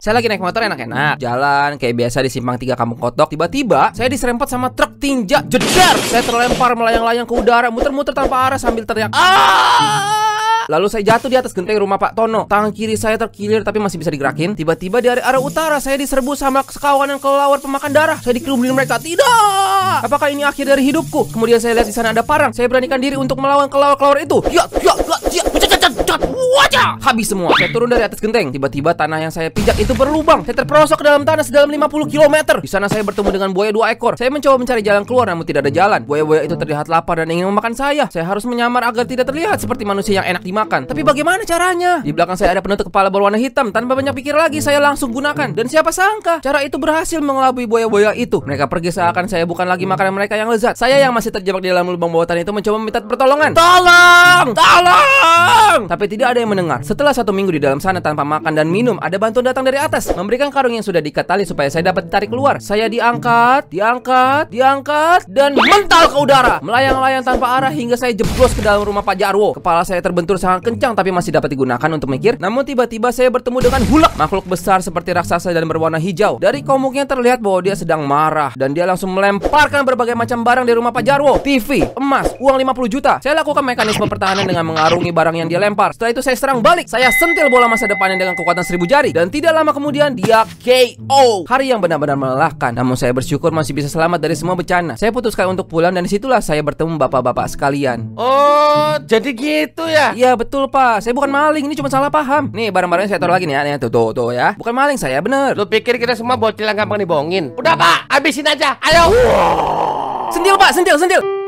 Saya lagi naik motor enak-enak Jalan kayak biasa di simpang tiga kampung kotok Tiba-tiba saya diserempet sama truk tinja Jedar Saya terlempar melayang-layang ke udara Muter-muter tanpa arah sambil teriak Aaaaaaah Lalu saya jatuh di atas genteng rumah Pak Tono. Tangan kiri saya terkilir tapi masih bisa digerakin. Tiba-tiba di arah utara saya diserbu sama sekawan yang kelawar pemakan darah. Saya dikerumunin mereka. Tidak! Apakah ini akhir dari hidupku? Kemudian saya lihat di sana ada parang. Saya beranikan diri untuk melawan kelawar-kelawar itu. Ya, ya, ya, ya. Habis semua. Saya turun dari atas genteng. Tiba-tiba tanah yang saya pijak itu berlubang. Saya terperosok ke dalam tanah sedalam 50 km. Di sana saya bertemu dengan buaya dua ekor. Saya mencoba mencari jalan keluar namun tidak ada jalan. Buaya-buaya itu terlihat lapar dan ingin memakan saya. Saya harus menyamar agar tidak terlihat seperti manusia yang enak dimakan. Tapi bagaimana caranya? Di belakang saya ada penutup kepala berwarna hitam. Tanpa banyak pikir lagi, saya langsung gunakan. Dan siapa sangka, cara itu berhasil mengelabui buaya-buaya itu. Mereka pergi seakan saya bukan lagi makanan mereka yang lezat. Saya yang masih terjebak di dalam lubang bawah tanah itu mencoba meminta pertolongan. Tolong! Tolong! tapi tidak ada yang mendengar. Setelah satu minggu di dalam sana tanpa makan dan minum, ada bantuan datang dari atas, memberikan karung yang sudah diikat tali supaya saya dapat ditarik keluar. Saya diangkat, diangkat, diangkat, dan mental ke udara, melayang-layang tanpa arah hingga saya jeblos ke dalam rumah Pak Jarwo. Kepala saya terbentur sangat kencang tapi masih dapat digunakan untuk mikir. Namun tiba-tiba saya bertemu dengan hulak, makhluk besar seperti raksasa dan berwarna hijau. Dari komuknya terlihat bahwa dia sedang marah dan dia langsung melemparkan berbagai macam barang di rumah Pak Jarwo, TV, emas, uang 50 juta. Saya lakukan mekanisme pertahanan dengan mengarungi barang yang dia lempar lempar. Setelah itu saya serang balik. Saya sentil bola masa depannya dengan kekuatan seribu jari. Dan tidak lama kemudian dia KO. Hari yang benar-benar melelahkan. Namun saya bersyukur masih bisa selamat dari semua bencana. Saya putuskan untuk pulang dan disitulah saya bertemu bapak-bapak sekalian. Oh, jadi gitu ya? Iya betul pak. Saya bukan maling. Ini cuma salah paham. Nih barang-barangnya saya taruh lagi nih ya. Tuh, tuh, tuh ya. Bukan maling saya bener. Lu pikir kita semua bocil yang gampang dibohongin? Udah pak, habisin aja. Ayo. Sentil pak, sentil, sentil.